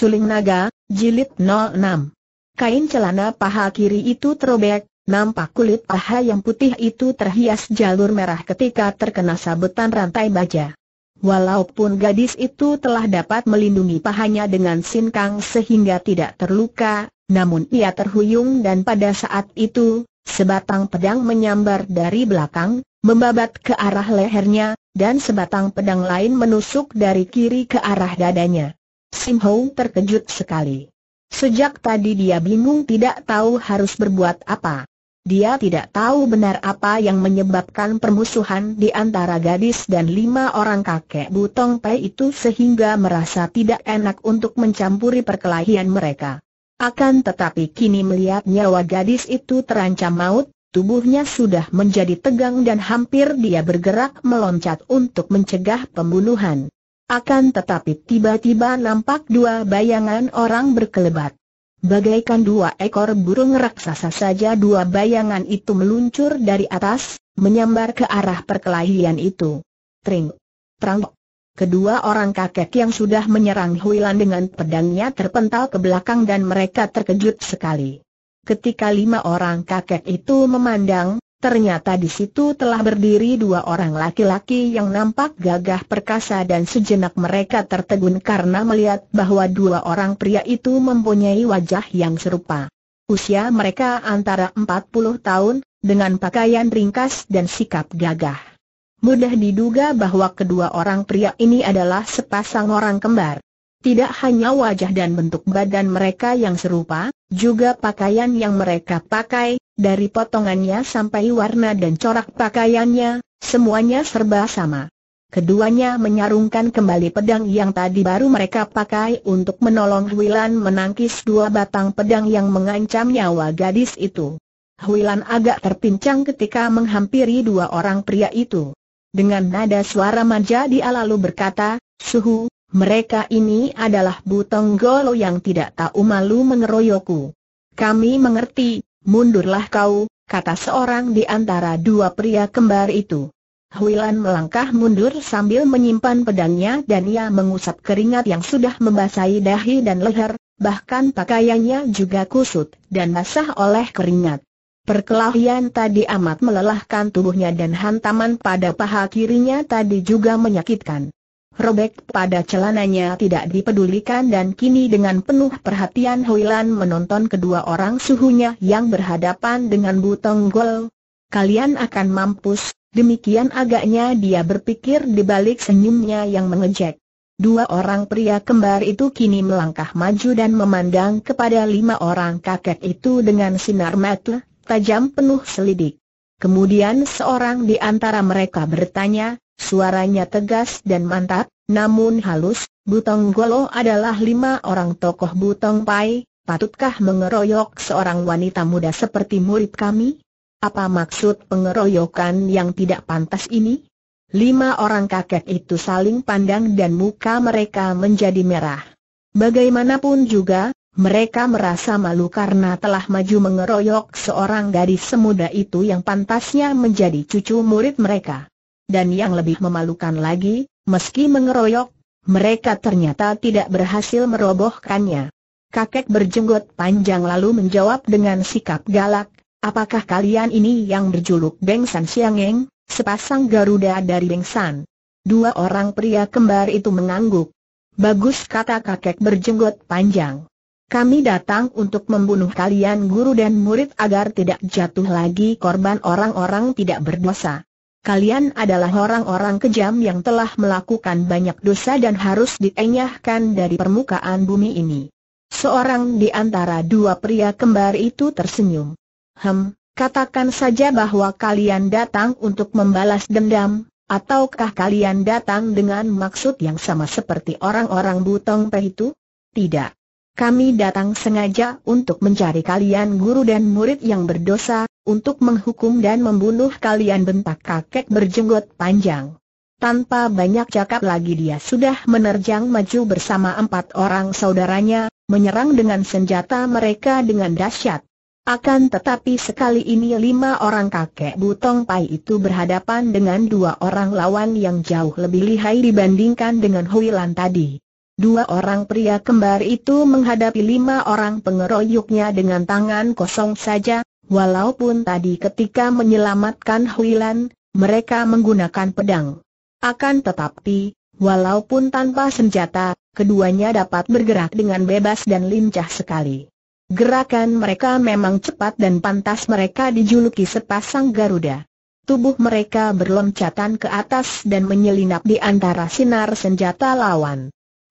Suling Naga, Jilid 06 Kain celana paha kiri itu terobek, nampak kulit paha yang putih itu terhias jalur merah ketika terkena sabetan rantai baja. Walaupun gadis itu telah dapat melindungi pahanya dengan sinkang sehingga tidak terluka, namun ia terhuyung dan pada saat itu, sebatang pedang menyambar dari belakang, membabat ke arah lehernya, dan sebatang pedang lain menusuk dari kiri ke arah dadanya. Sim Ho terkejut sekali. Sejak tadi dia bingung tidak tahu harus berbuat apa. Dia tidak tahu benar apa yang menyebabkan permusuhan di antara gadis dan lima orang kakek Butong Pei itu sehingga merasa tidak enak untuk mencampuri perkelahian mereka. Akan tetapi kini melihat nyawa gadis itu terancam maut, tubuhnya sudah menjadi tegang dan hampir dia bergerak meloncat untuk mencegah pembunuhan. Akan tetapi tiba-tiba nampak dua bayangan orang berkelebat. Bagaikan dua ekor burung raksasa saja dua bayangan itu meluncur dari atas, menyambar ke arah perkelahian itu. Tring. Trang. Kedua orang kakek yang sudah menyerang Huilan dengan pedangnya terpental ke belakang dan mereka terkejut sekali. Ketika lima orang kakek itu memandang, Ternyata di situ telah berdiri dua orang laki-laki yang nampak gagah perkasa dan sejenak mereka tertegun karena melihat bahwa dua orang pria itu mempunyai wajah yang serupa. Usia mereka antara 40 tahun, dengan pakaian ringkas dan sikap gagah. Mudah diduga bahwa kedua orang pria ini adalah sepasang orang kembar. Tidak hanya wajah dan bentuk badan mereka yang serupa, juga pakaian yang mereka pakai, dari potongannya sampai warna dan corak pakaiannya, semuanya serba sama. Keduanya menyarungkan kembali pedang yang tadi baru mereka pakai untuk menolong Huilan menangkis dua batang pedang yang mengancam nyawa gadis itu. Huilan agak terpincang ketika menghampiri dua orang pria itu. Dengan nada suara manja dia lalu berkata, Suhu, mereka ini adalah butong Butonggolo yang tidak tahu malu mengeroyokku. Kami mengerti, mundurlah kau, kata seorang di antara dua pria kembar itu. Huilan melangkah mundur sambil menyimpan pedangnya dan ia mengusap keringat yang sudah membasahi dahi dan leher, bahkan pakaiannya juga kusut dan basah oleh keringat. Perkelahian tadi amat melelahkan tubuhnya dan hantaman pada paha kirinya tadi juga menyakitkan robek pada celananya tidak dipedulikan dan kini dengan penuh perhatian Lan menonton kedua orang suhunya yang berhadapan dengan Butonggol. Kalian akan mampus, demikian agaknya dia berpikir di balik senyumnya yang mengejek. Dua orang pria kembar itu kini melangkah maju dan memandang kepada lima orang kakek itu dengan sinar mata tajam penuh selidik. Kemudian seorang di antara mereka bertanya, Suaranya tegas dan mantap, namun halus, Butong Golo adalah lima orang tokoh Butong Pai, patutkah mengeroyok seorang wanita muda seperti murid kami? Apa maksud pengeroyokan yang tidak pantas ini? Lima orang kakek itu saling pandang dan muka mereka menjadi merah. Bagaimanapun juga, mereka merasa malu karena telah maju mengeroyok seorang gadis semuda itu yang pantasnya menjadi cucu murid mereka. Dan yang lebih memalukan lagi, meski mengeroyok, mereka ternyata tidak berhasil merobohkannya. Kakek berjenggot panjang lalu menjawab dengan sikap galak, apakah kalian ini yang berjuluk Bengsan Siangeng, sepasang Garuda dari Bengsan? Dua orang pria kembar itu mengangguk. Bagus kata kakek berjenggot panjang. Kami datang untuk membunuh kalian guru dan murid agar tidak jatuh lagi korban orang-orang tidak berdosa kalian adalah orang-orang kejam yang telah melakukan banyak dosa dan harus dienyahkan dari permukaan bumi ini. Seorang di antara dua pria kembar itu tersenyum. Hem, katakan saja bahwa kalian datang untuk membalas dendam, ataukah kalian datang dengan maksud yang sama seperti orang-orang Butong Peh itu? Tidak. Kami datang sengaja untuk mencari kalian guru dan murid yang berdosa, untuk menghukum dan membunuh kalian bentak kakek berjenggot panjang. Tanpa banyak cakap lagi dia sudah menerjang maju bersama empat orang saudaranya, menyerang dengan senjata mereka dengan dahsyat. Akan tetapi sekali ini lima orang kakek Butong Pai itu berhadapan dengan dua orang lawan yang jauh lebih lihai dibandingkan dengan Huilan tadi. Dua orang pria kembar itu menghadapi lima orang pengeroyoknya dengan tangan kosong saja, Walaupun tadi ketika menyelamatkan Huilan, mereka menggunakan pedang. Akan tetapi, walaupun tanpa senjata, keduanya dapat bergerak dengan bebas dan lincah sekali. Gerakan mereka memang cepat dan pantas mereka dijuluki sepasang Garuda. Tubuh mereka berloncatan ke atas dan menyelinap di antara sinar senjata lawan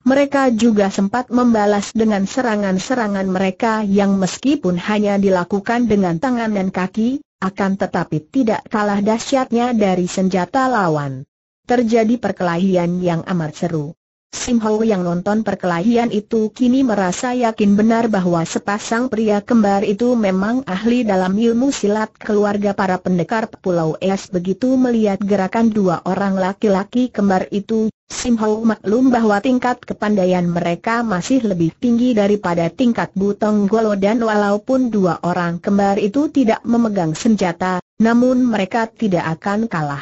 mereka juga sempat membalas dengan serangan-serangan mereka yang meskipun hanya dilakukan dengan tangan dan kaki, akan tetapi tidak kalah dahsyatnya dari senjata lawan. Terjadi perkelahian yang amat seru. Sim Ho yang nonton perkelahian itu kini merasa yakin benar bahwa sepasang pria kembar itu memang ahli dalam ilmu silat keluarga para pendekar Pulau Es begitu melihat gerakan dua orang laki-laki kembar itu, Sim Hau maklum bahwa tingkat kepandaian mereka masih lebih tinggi daripada tingkat Butong Golo dan walaupun dua orang kembar itu tidak memegang senjata, namun mereka tidak akan kalah.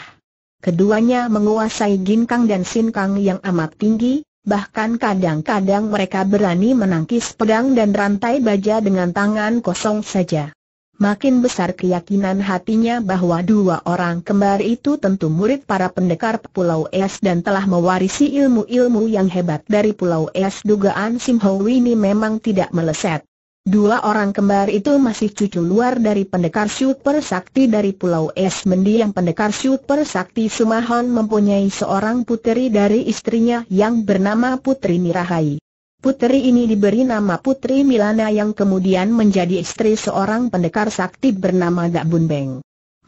Keduanya menguasai kang dan sin kang yang amat tinggi, bahkan kadang-kadang mereka berani menangkis pedang dan rantai baja dengan tangan kosong saja. Makin besar keyakinan hatinya bahwa dua orang kembar itu tentu murid para pendekar Pulau Es dan telah mewarisi ilmu-ilmu yang hebat dari Pulau Es dugaan Sim Ho ini memang tidak meleset. Dua orang kembar itu masih cucu luar dari pendekar super sakti dari Pulau Es mendiang pendekar super sakti Sumahon mempunyai seorang putri dari istrinya yang bernama Putri Mirahai. Putri ini diberi nama Putri Milana yang kemudian menjadi istri seorang pendekar sakti bernama Dak Bun Beng.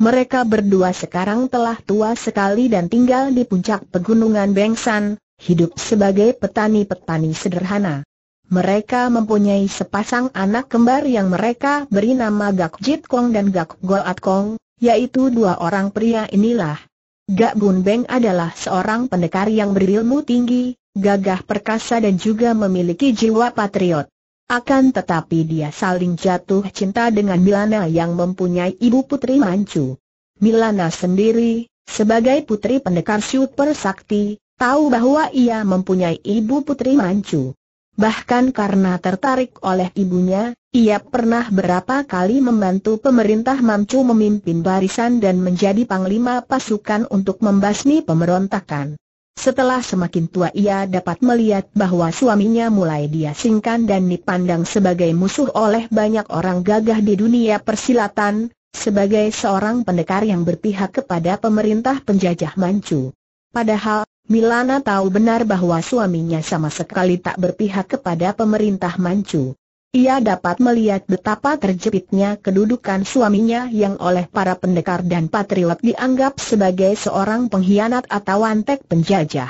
Mereka berdua sekarang telah tua sekali dan tinggal di puncak pegunungan Bengsan, hidup sebagai petani-petani sederhana. Mereka mempunyai sepasang anak kembar yang mereka beri nama Gak Jit Kong dan Gak Goat Kong, yaitu dua orang pria inilah. Gak Bun Beng adalah seorang pendekar yang berilmu tinggi, gagah perkasa dan juga memiliki jiwa patriot. Akan tetapi dia saling jatuh cinta dengan Milana yang mempunyai ibu putri Manchu. Milana sendiri, sebagai putri pendekar super sakti, tahu bahwa ia mempunyai ibu putri Manchu. Bahkan karena tertarik oleh ibunya, ia pernah berapa kali membantu pemerintah Mancu memimpin barisan dan menjadi panglima pasukan untuk membasmi pemberontakan. Setelah semakin tua ia dapat melihat bahwa suaminya mulai diasingkan dan dipandang sebagai musuh oleh banyak orang gagah di dunia persilatan, sebagai seorang pendekar yang berpihak kepada pemerintah penjajah Manchu. Padahal, Milana tahu benar bahwa suaminya sama sekali tak berpihak kepada pemerintah Manchu. Ia dapat melihat betapa terjepitnya kedudukan suaminya yang oleh para pendekar dan patriot dianggap sebagai seorang pengkhianat atau antek penjajah.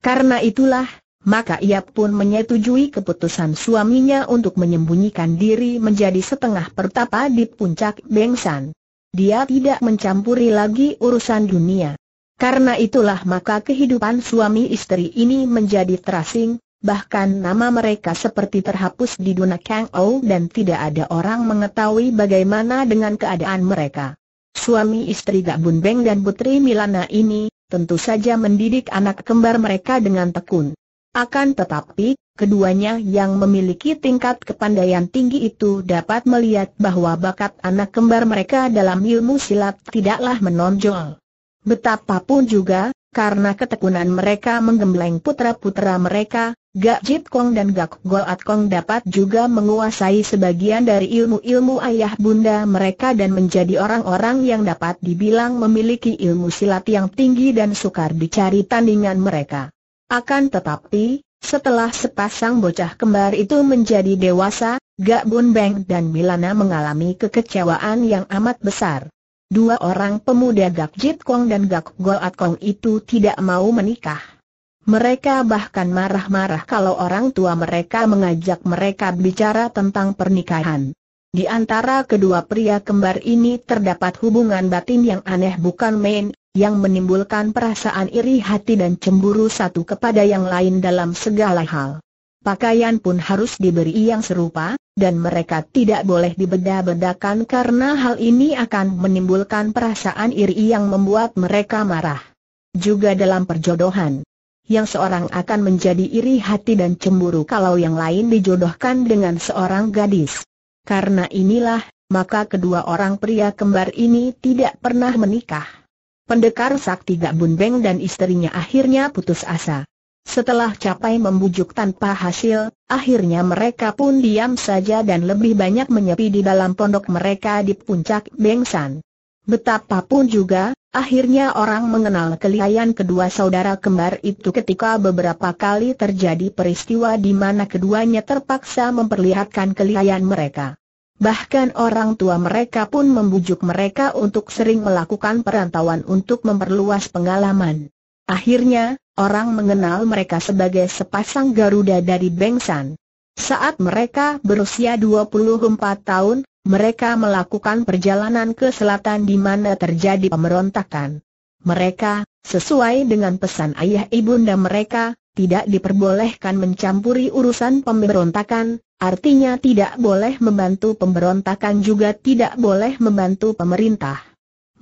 Karena itulah, maka ia pun menyetujui keputusan suaminya untuk menyembunyikan diri menjadi setengah pertapa di puncak Bengsan. Dia tidak mencampuri lagi urusan dunia. Karena itulah maka kehidupan suami istri ini menjadi terasing, bahkan nama mereka seperti terhapus di dunia Kang Ou dan tidak ada orang mengetahui bagaimana dengan keadaan mereka. Suami istri Gak Bun Beng dan Putri Milana ini, tentu saja mendidik anak kembar mereka dengan tekun. Akan tetapi, keduanya yang memiliki tingkat kepandaian tinggi itu dapat melihat bahwa bakat anak kembar mereka dalam ilmu silat tidaklah menonjol. Betapapun juga, karena ketekunan mereka menggembleng putra-putra mereka, Gak Jit Kong dan Gak Goat Kong dapat juga menguasai sebagian dari ilmu-ilmu ayah bunda mereka dan menjadi orang-orang yang dapat dibilang memiliki ilmu silat yang tinggi dan sukar dicari tandingan mereka. Akan tetapi, setelah sepasang bocah kembar itu menjadi dewasa, Gak Bun Beng dan Milana mengalami kekecewaan yang amat besar. Dua orang pemuda Gak Jit Kong dan Gak Goat Kong itu tidak mau menikah. Mereka bahkan marah-marah kalau orang tua mereka mengajak mereka bicara tentang pernikahan. Di antara kedua pria kembar ini terdapat hubungan batin yang aneh bukan main, yang menimbulkan perasaan iri hati dan cemburu satu kepada yang lain dalam segala hal pakaian pun harus diberi yang serupa, dan mereka tidak boleh dibeda-bedakan karena hal ini akan menimbulkan perasaan iri yang membuat mereka marah. Juga dalam perjodohan, yang seorang akan menjadi iri hati dan cemburu kalau yang lain dijodohkan dengan seorang gadis. Karena inilah, maka kedua orang pria kembar ini tidak pernah menikah. Pendekar sakti Gak Beng dan istrinya akhirnya putus asa. Setelah capai membujuk tanpa hasil, akhirnya mereka pun diam saja dan lebih banyak menyepi di dalam pondok mereka di puncak Bengsan. Betapapun juga, akhirnya orang mengenal kelihayan kedua saudara kembar itu ketika beberapa kali terjadi peristiwa di mana keduanya terpaksa memperlihatkan kelihayan mereka. Bahkan orang tua mereka pun membujuk mereka untuk sering melakukan perantauan untuk memperluas pengalaman. Akhirnya, Orang mengenal mereka sebagai sepasang Garuda dari Bengsan. Saat mereka berusia 24 tahun, mereka melakukan perjalanan ke selatan di mana terjadi pemberontakan. Mereka, sesuai dengan pesan ayah ibunda mereka, tidak diperbolehkan mencampuri urusan pemberontakan, artinya tidak boleh membantu pemberontakan juga tidak boleh membantu pemerintah.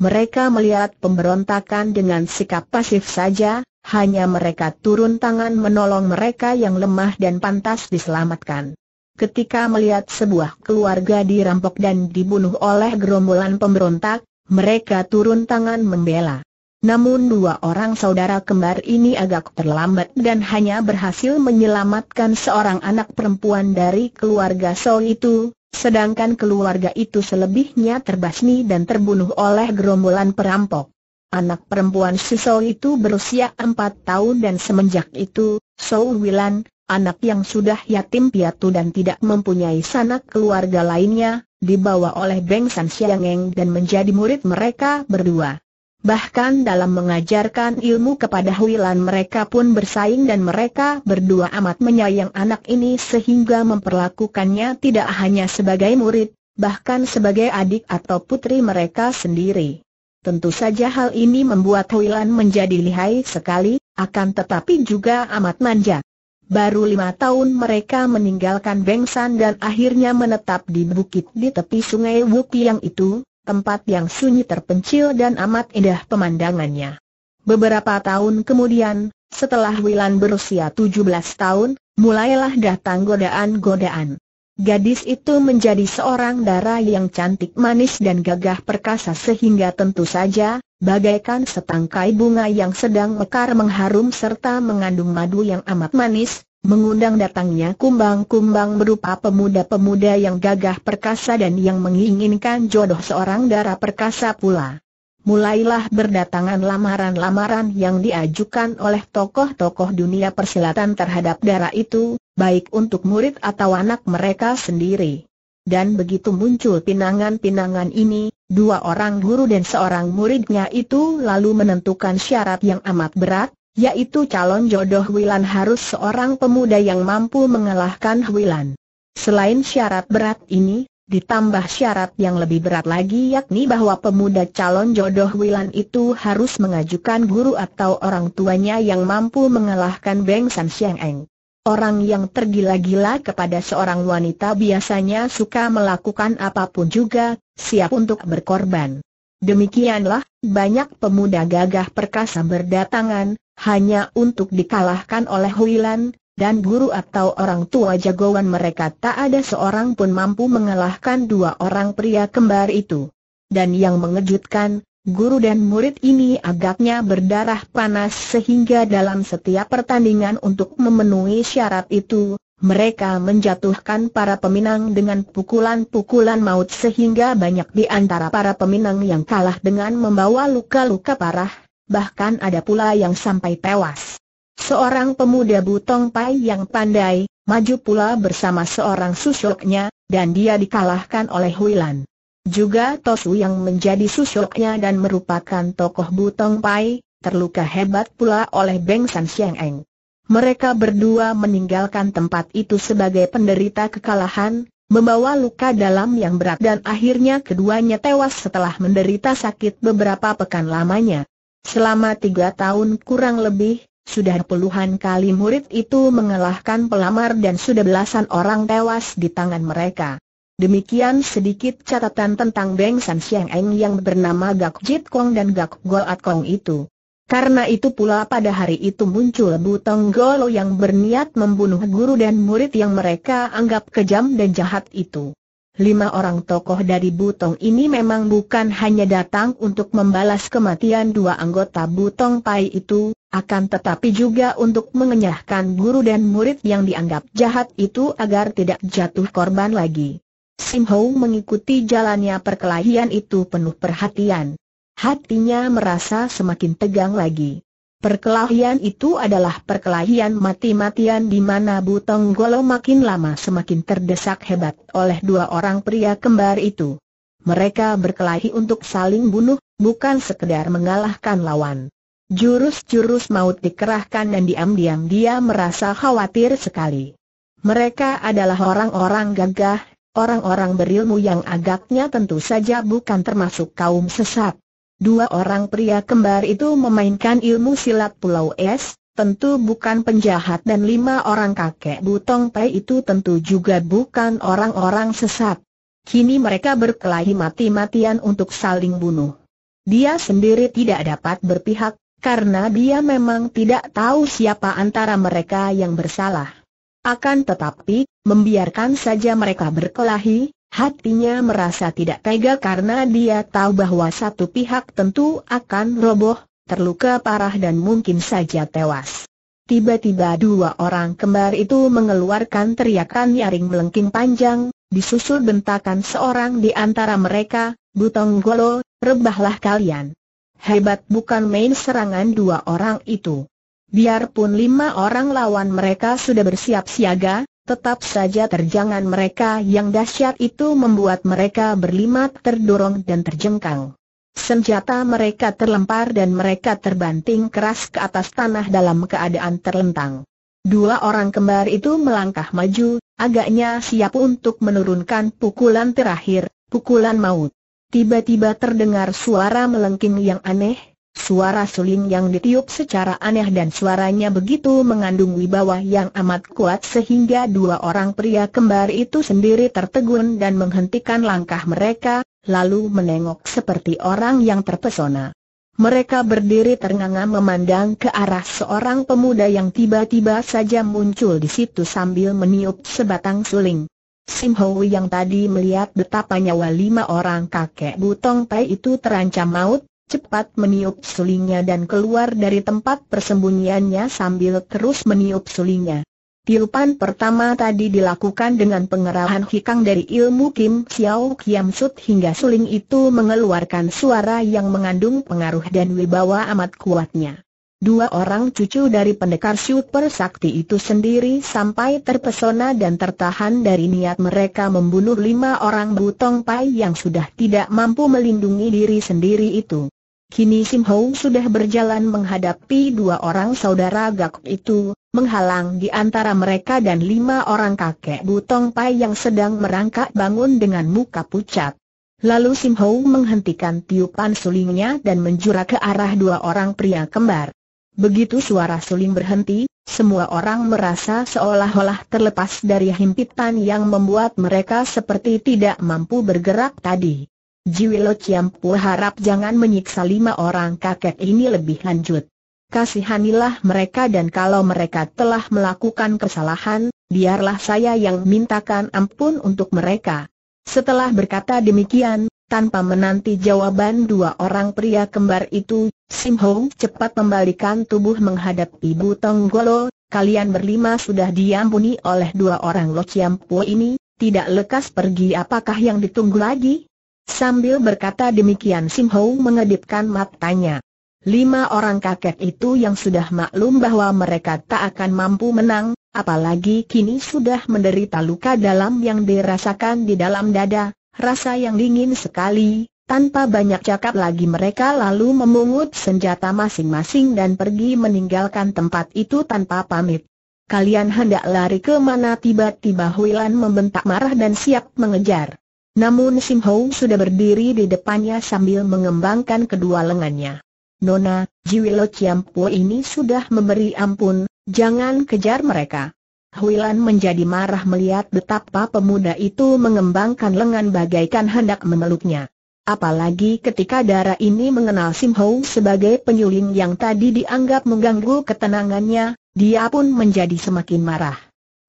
Mereka melihat pemberontakan dengan sikap pasif saja, hanya mereka turun tangan menolong mereka yang lemah dan pantas diselamatkan. Ketika melihat sebuah keluarga dirampok dan dibunuh oleh gerombolan pemberontak, mereka turun tangan membela. Namun dua orang saudara kembar ini agak terlambat dan hanya berhasil menyelamatkan seorang anak perempuan dari keluarga sol itu, sedangkan keluarga itu selebihnya terbasmi dan terbunuh oleh gerombolan perampok. Anak perempuan si Sou itu berusia empat tahun dan semenjak itu, Sou Wilan, anak yang sudah yatim piatu dan tidak mempunyai sanak keluarga lainnya, dibawa oleh Beng San Siangeng dan menjadi murid mereka berdua. Bahkan dalam mengajarkan ilmu kepada Huilan mereka pun bersaing dan mereka berdua amat menyayang anak ini sehingga memperlakukannya tidak hanya sebagai murid, bahkan sebagai adik atau putri mereka sendiri. Tentu saja hal ini membuat Huilan menjadi lihai sekali, akan tetapi juga amat manja. Baru lima tahun mereka meninggalkan Bengsan dan akhirnya menetap di bukit di tepi sungai yang itu, tempat yang sunyi terpencil dan amat indah pemandangannya. Beberapa tahun kemudian, setelah Wilan berusia 17 tahun, mulailah datang godaan-godaan. Gadis itu menjadi seorang dara yang cantik manis dan gagah perkasa sehingga tentu saja, bagaikan setangkai bunga yang sedang mekar mengharum serta mengandung madu yang amat manis, mengundang datangnya kumbang-kumbang berupa pemuda-pemuda yang gagah perkasa dan yang menginginkan jodoh seorang dara perkasa pula mulailah berdatangan lamaran-lamaran yang diajukan oleh tokoh-tokoh dunia persilatan terhadap darah itu, baik untuk murid atau anak mereka sendiri. Dan begitu muncul pinangan-pinangan ini, dua orang guru dan seorang muridnya itu lalu menentukan syarat yang amat berat, yaitu calon jodoh Wilan harus seorang pemuda yang mampu mengalahkan Wilan. Selain syarat berat ini, Ditambah syarat yang lebih berat lagi yakni bahwa pemuda calon jodoh Wilan itu harus mengajukan guru atau orang tuanya yang mampu mengalahkan Beng San Siang Eng. Orang yang tergila-gila kepada seorang wanita biasanya suka melakukan apapun juga, siap untuk berkorban. Demikianlah, banyak pemuda gagah perkasa berdatangan, hanya untuk dikalahkan oleh Huilan, dan guru atau orang tua jagoan mereka tak ada seorang pun mampu mengalahkan dua orang pria kembar itu. Dan yang mengejutkan, guru dan murid ini agaknya berdarah panas sehingga dalam setiap pertandingan untuk memenuhi syarat itu, mereka menjatuhkan para peminang dengan pukulan-pukulan maut sehingga banyak di antara para peminang yang kalah dengan membawa luka-luka parah, bahkan ada pula yang sampai tewas. Seorang pemuda butong pai yang pandai, maju pula bersama seorang susuknya, dan dia dikalahkan oleh Huilan. Juga Tosu yang menjadi susuknya dan merupakan tokoh butong pai, terluka hebat pula oleh Beng San Siang Eng. Mereka berdua meninggalkan tempat itu sebagai penderita kekalahan, membawa luka dalam yang berat dan akhirnya keduanya tewas setelah menderita sakit beberapa pekan lamanya. Selama tiga tahun kurang lebih, sudah puluhan kali murid itu mengalahkan pelamar dan sudah belasan orang tewas di tangan mereka. Demikian sedikit catatan tentang Beng San Siang Eng yang bernama Gak Jit Kong dan Gak Goat Kong itu. Karena itu pula pada hari itu muncul Butong Golo yang berniat membunuh guru dan murid yang mereka anggap kejam dan jahat itu lima orang tokoh dari Butong ini memang bukan hanya datang untuk membalas kematian dua anggota Butong Pai itu, akan tetapi juga untuk mengenyahkan guru dan murid yang dianggap jahat itu agar tidak jatuh korban lagi. Sim Ho mengikuti jalannya perkelahian itu penuh perhatian. Hatinya merasa semakin tegang lagi. Perkelahian itu adalah perkelahian mati-matian di mana Butong Golo makin lama semakin terdesak hebat oleh dua orang pria kembar itu. Mereka berkelahi untuk saling bunuh, bukan sekedar mengalahkan lawan. Jurus-jurus maut dikerahkan dan diam-diam dia merasa khawatir sekali. Mereka adalah orang-orang gagah, orang-orang berilmu yang agaknya tentu saja bukan termasuk kaum sesat. Dua orang pria kembar itu memainkan ilmu silat Pulau Es, tentu bukan penjahat dan lima orang kakek Butong Pai itu tentu juga bukan orang-orang sesat. Kini mereka berkelahi mati-matian untuk saling bunuh. Dia sendiri tidak dapat berpihak, karena dia memang tidak tahu siapa antara mereka yang bersalah. Akan tetapi, membiarkan saja mereka berkelahi, Hatinya merasa tidak tega karena dia tahu bahwa satu pihak tentu akan roboh, terluka parah dan mungkin saja tewas. Tiba-tiba dua orang kembar itu mengeluarkan teriakan nyaring melengking panjang, disusul bentakan seorang di antara mereka, Butong Golo, rebahlah kalian. Hebat bukan main serangan dua orang itu. Biarpun lima orang lawan mereka sudah bersiap siaga, Tetap saja terjangan mereka yang dahsyat itu membuat mereka berlima terdorong dan terjengkang. Senjata mereka terlempar dan mereka terbanting keras ke atas tanah dalam keadaan terlentang. Dua orang kembar itu melangkah maju, agaknya siap untuk menurunkan pukulan terakhir, pukulan maut. Tiba-tiba terdengar suara melengking yang aneh, Suara suling yang ditiup secara aneh dan suaranya begitu mengandung wibawa yang amat kuat sehingga dua orang pria kembar itu sendiri tertegun dan menghentikan langkah mereka, lalu menengok seperti orang yang terpesona. Mereka berdiri ternganga memandang ke arah seorang pemuda yang tiba-tiba saja muncul di situ sambil meniup sebatang suling. Sim Ho yang tadi melihat betapa nyawa lima orang kakek Butong Tai itu terancam maut, cepat meniup sulingnya dan keluar dari tempat persembunyiannya sambil terus meniup sulingnya. Tiupan pertama tadi dilakukan dengan pengerahan hikang dari ilmu Kim Xiao Kiam Sut hingga suling itu mengeluarkan suara yang mengandung pengaruh dan wibawa amat kuatnya. Dua orang cucu dari pendekar super sakti itu sendiri sampai terpesona dan tertahan dari niat mereka membunuh lima orang butong pai yang sudah tidak mampu melindungi diri sendiri itu. Kini Sim Hou sudah berjalan menghadapi dua orang saudara gak itu, menghalang di antara mereka dan lima orang kakek Butong Pai yang sedang merangkak bangun dengan muka pucat. Lalu Sim Hou menghentikan tiupan sulingnya dan menjura ke arah dua orang pria kembar. Begitu suara suling berhenti, semua orang merasa seolah-olah terlepas dari himpitan yang membuat mereka seperti tidak mampu bergerak tadi. Jiwilo Ciampu harap jangan menyiksa lima orang kakek ini lebih lanjut. Kasihanilah mereka dan kalau mereka telah melakukan kesalahan, biarlah saya yang mintakan ampun untuk mereka. Setelah berkata demikian, tanpa menanti jawaban dua orang pria kembar itu, Sim Hong cepat membalikan tubuh menghadap Ibu Tonggolo, kalian berlima sudah diampuni oleh dua orang Lo Ciampu ini, tidak lekas pergi apakah yang ditunggu lagi? Sambil berkata demikian Sim Ho mengedipkan matanya. Lima orang kakek itu yang sudah maklum bahwa mereka tak akan mampu menang, apalagi kini sudah menderita luka dalam yang dirasakan di dalam dada, rasa yang dingin sekali, tanpa banyak cakap lagi mereka lalu memungut senjata masing-masing dan pergi meninggalkan tempat itu tanpa pamit. Kalian hendak lari ke mana tiba-tiba Huilan membentak marah dan siap mengejar. Namun Sim Ho sudah berdiri di depannya sambil mengembangkan kedua lengannya. Nona, Chiam Ciampu ini sudah memberi ampun, jangan kejar mereka. Huilan menjadi marah melihat betapa pemuda itu mengembangkan lengan bagaikan hendak memeluknya. Apalagi ketika darah ini mengenal Sim Ho sebagai penyuling yang tadi dianggap mengganggu ketenangannya, dia pun menjadi semakin marah.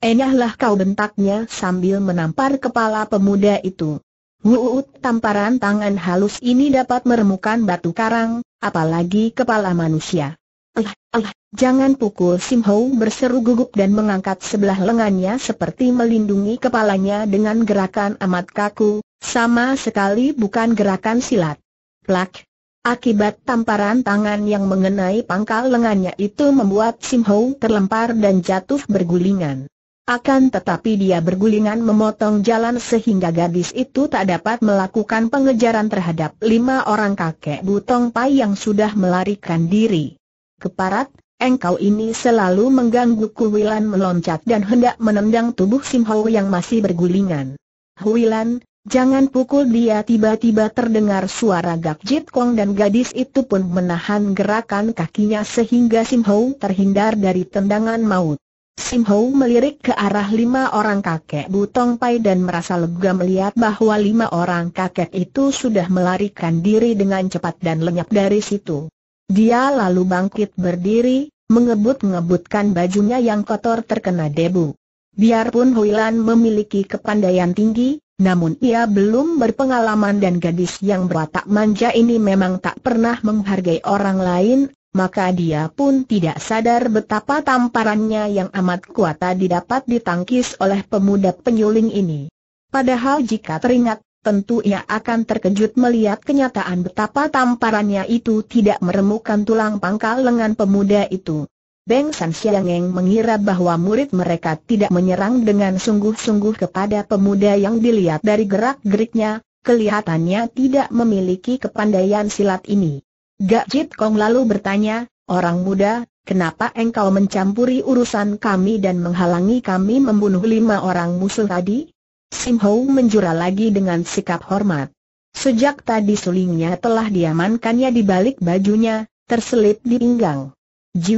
Enyahlah kau bentaknya sambil menampar kepala pemuda itu. Wuut tamparan tangan halus ini dapat meremukan batu karang, apalagi kepala manusia. Ah, ah, jangan pukul Sim berseru gugup dan mengangkat sebelah lengannya seperti melindungi kepalanya dengan gerakan amat kaku, sama sekali bukan gerakan silat. Plak. Akibat tamparan tangan yang mengenai pangkal lengannya itu membuat Sim terlempar dan jatuh bergulingan. Akan tetapi dia bergulingan memotong jalan sehingga gadis itu tak dapat melakukan pengejaran terhadap lima orang kakek Butong Pai yang sudah melarikan diri. Keparat, engkau ini selalu mengganggu kuwilan meloncat dan hendak menendang tubuh Sim yang masih bergulingan. Huilan, jangan pukul dia tiba-tiba terdengar suara Gakjit Kong dan gadis itu pun menahan gerakan kakinya sehingga Sim terhindar dari tendangan maut. Sim Ho melirik ke arah lima orang kakek Butong Pai dan merasa lega melihat bahwa lima orang kakek itu sudah melarikan diri dengan cepat dan lenyap dari situ. Dia lalu bangkit berdiri, mengebut-ngebutkan bajunya yang kotor terkena debu. Biarpun Huilan memiliki kepandaian tinggi, namun ia belum berpengalaman dan gadis yang berwatak manja ini memang tak pernah menghargai orang lain, maka dia pun tidak sadar betapa tamparannya yang amat kuat tadi dapat ditangkis oleh pemuda penyuling ini. Padahal jika teringat, tentu ia akan terkejut melihat kenyataan betapa tamparannya itu tidak meremukkan tulang pangkal lengan pemuda itu. Beng San Xiangeng mengira bahwa murid mereka tidak menyerang dengan sungguh-sungguh kepada pemuda yang dilihat dari gerak-geriknya, kelihatannya tidak memiliki kepandaian silat ini. Gak Jit Kong lalu bertanya, orang muda, kenapa engkau mencampuri urusan kami dan menghalangi kami membunuh lima orang musuh tadi? Sim Ho menjura lagi dengan sikap hormat. Sejak tadi sulingnya telah diamankannya di balik bajunya, terselip di pinggang.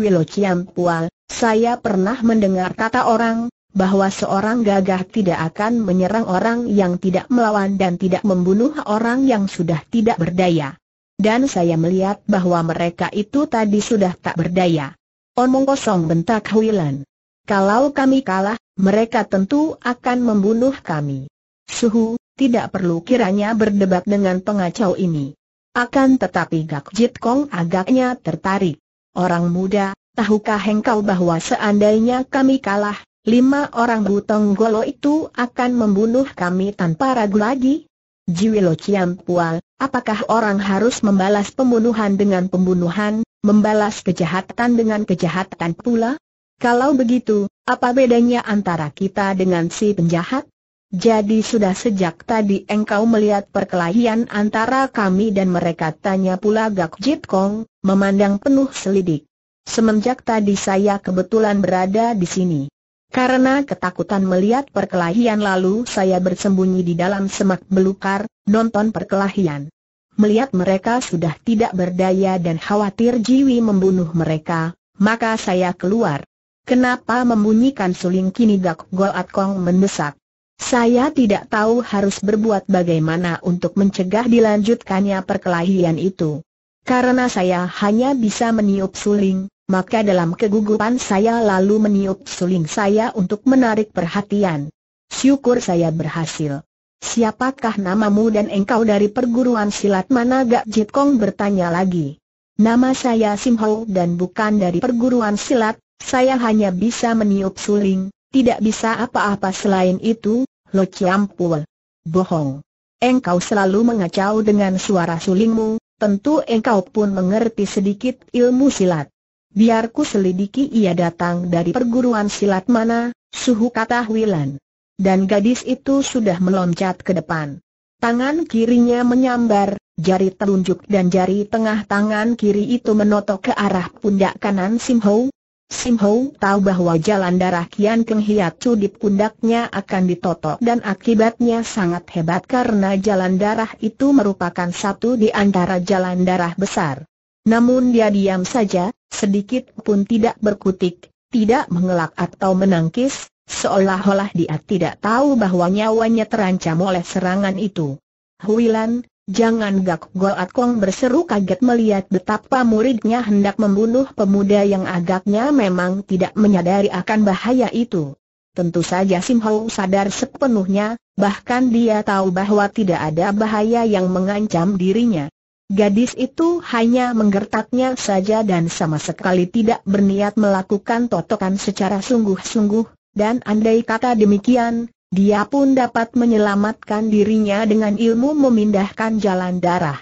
Lo Chiam Pual, saya pernah mendengar kata orang, bahwa seorang gagah tidak akan menyerang orang yang tidak melawan dan tidak membunuh orang yang sudah tidak berdaya dan saya melihat bahwa mereka itu tadi sudah tak berdaya. Omong kosong bentak Huilan. Kalau kami kalah, mereka tentu akan membunuh kami. Suhu, tidak perlu kiranya berdebat dengan pengacau ini. Akan tetapi Gak Jit Kong agaknya tertarik. Orang muda, tahukah engkau bahwa seandainya kami kalah, lima orang Butong Golo itu akan membunuh kami tanpa ragu lagi? Jiwilo Pual, apakah orang harus membalas pembunuhan dengan pembunuhan, membalas kejahatan dengan kejahatan pula? Kalau begitu, apa bedanya antara kita dengan si penjahat? Jadi sudah sejak tadi engkau melihat perkelahian antara kami dan mereka tanya pula Gak Jit Kong, memandang penuh selidik. Semenjak tadi saya kebetulan berada di sini. Karena ketakutan melihat perkelahian lalu saya bersembunyi di dalam semak belukar, nonton perkelahian. Melihat mereka sudah tidak berdaya dan khawatir Jiwi membunuh mereka, maka saya keluar. Kenapa membunyikan suling kini Gak golat Kong mendesak? Saya tidak tahu harus berbuat bagaimana untuk mencegah dilanjutkannya perkelahian itu. Karena saya hanya bisa meniup suling, maka dalam kegugupan saya lalu meniup suling saya untuk menarik perhatian. Syukur saya berhasil. Siapakah namamu dan engkau dari perguruan silat mana Gak Jit Kong bertanya lagi. Nama saya Sim Ho dan bukan dari perguruan silat, saya hanya bisa meniup suling, tidak bisa apa-apa selain itu, Lo ciampul. Bohong. Engkau selalu mengacau dengan suara sulingmu, tentu engkau pun mengerti sedikit ilmu silat. Biarku selidiki ia datang dari perguruan silat mana, suhu kata Wilan. Dan gadis itu sudah meloncat ke depan. Tangan kirinya menyambar, jari telunjuk dan jari tengah tangan kiri itu menotok ke arah pundak kanan Sim Ho. Sim Ho tahu bahwa jalan darah Kian Keng Chu di pundaknya akan ditotok dan akibatnya sangat hebat karena jalan darah itu merupakan satu di antara jalan darah besar. Namun dia diam saja, sedikit pun tidak berkutik, tidak mengelak atau menangkis, seolah-olah dia tidak tahu bahwa nyawanya terancam oleh serangan itu. Huilan, jangan gak Goat Kong berseru kaget melihat betapa muridnya hendak membunuh pemuda yang agaknya memang tidak menyadari akan bahaya itu. Tentu saja Sim Hau sadar sepenuhnya, bahkan dia tahu bahwa tidak ada bahaya yang mengancam dirinya. Gadis itu hanya menggertaknya saja dan sama sekali tidak berniat melakukan totokan secara sungguh-sungguh, dan andai kata demikian, dia pun dapat menyelamatkan dirinya dengan ilmu memindahkan jalan darah.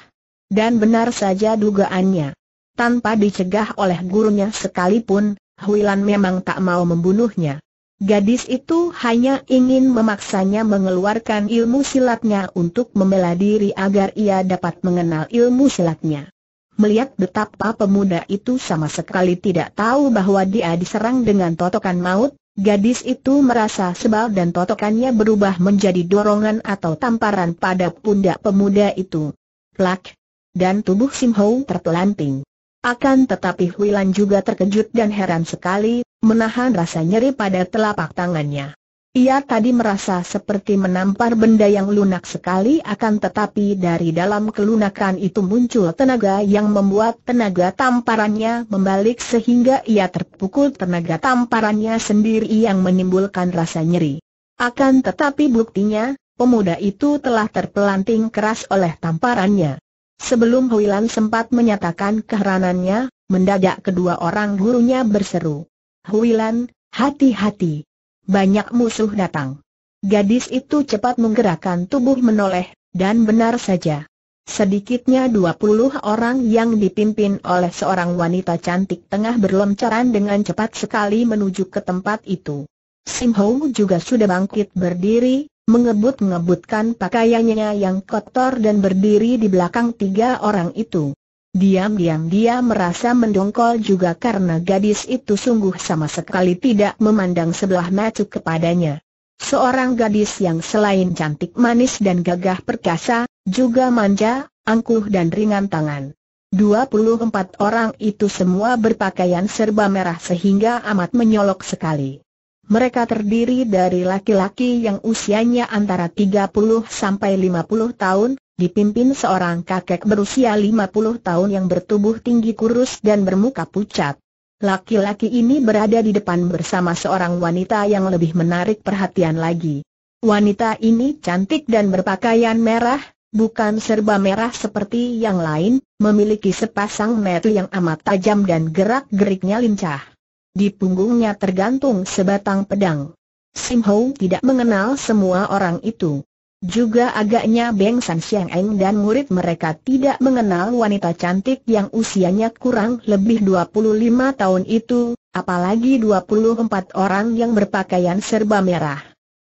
Dan benar saja dugaannya. Tanpa dicegah oleh gurunya sekalipun, Huilan memang tak mau membunuhnya. Gadis itu hanya ingin memaksanya mengeluarkan ilmu silatnya untuk membela diri agar ia dapat mengenal ilmu silatnya. Melihat betapa pemuda itu sama sekali tidak tahu bahwa dia diserang dengan totokan maut, gadis itu merasa sebal dan totokannya berubah menjadi dorongan atau tamparan pada pundak pemuda itu. Plak! Dan tubuh Sim Ho terpelanting. Akan tetapi Huilan juga terkejut dan heran sekali menahan rasa nyeri pada telapak tangannya. Ia tadi merasa seperti menampar benda yang lunak sekali akan tetapi dari dalam kelunakan itu muncul tenaga yang membuat tenaga tamparannya membalik sehingga ia terpukul tenaga tamparannya sendiri yang menimbulkan rasa nyeri. Akan tetapi buktinya, pemuda itu telah terpelanting keras oleh tamparannya. Sebelum Huilan sempat menyatakan keheranannya, mendadak kedua orang gurunya berseru. Huilan, hati-hati. Banyak musuh datang. Gadis itu cepat menggerakkan tubuh menoleh, dan benar saja. Sedikitnya 20 orang yang dipimpin oleh seorang wanita cantik tengah berlomcaran dengan cepat sekali menuju ke tempat itu. Sim Ho juga sudah bangkit berdiri, mengebut-ngebutkan pakaiannya yang kotor dan berdiri di belakang tiga orang itu. Diam-diam dia merasa mendongkol juga karena gadis itu sungguh sama sekali tidak memandang sebelah mata kepadanya. Seorang gadis yang selain cantik manis dan gagah perkasa, juga manja, angkuh dan ringan tangan. 24 orang itu semua berpakaian serba merah sehingga amat menyolok sekali. Mereka terdiri dari laki-laki yang usianya antara 30 sampai 50 tahun, dipimpin seorang kakek berusia 50 tahun yang bertubuh tinggi kurus dan bermuka pucat. Laki-laki ini berada di depan bersama seorang wanita yang lebih menarik perhatian lagi. Wanita ini cantik dan berpakaian merah, bukan serba merah seperti yang lain, memiliki sepasang mata yang amat tajam dan gerak-geriknya lincah. Di punggungnya tergantung sebatang pedang. Sim Ho tidak mengenal semua orang itu. Juga agaknya Beng San Siang Eng dan murid mereka tidak mengenal wanita cantik yang usianya kurang lebih 25 tahun itu, apalagi 24 orang yang berpakaian serba merah.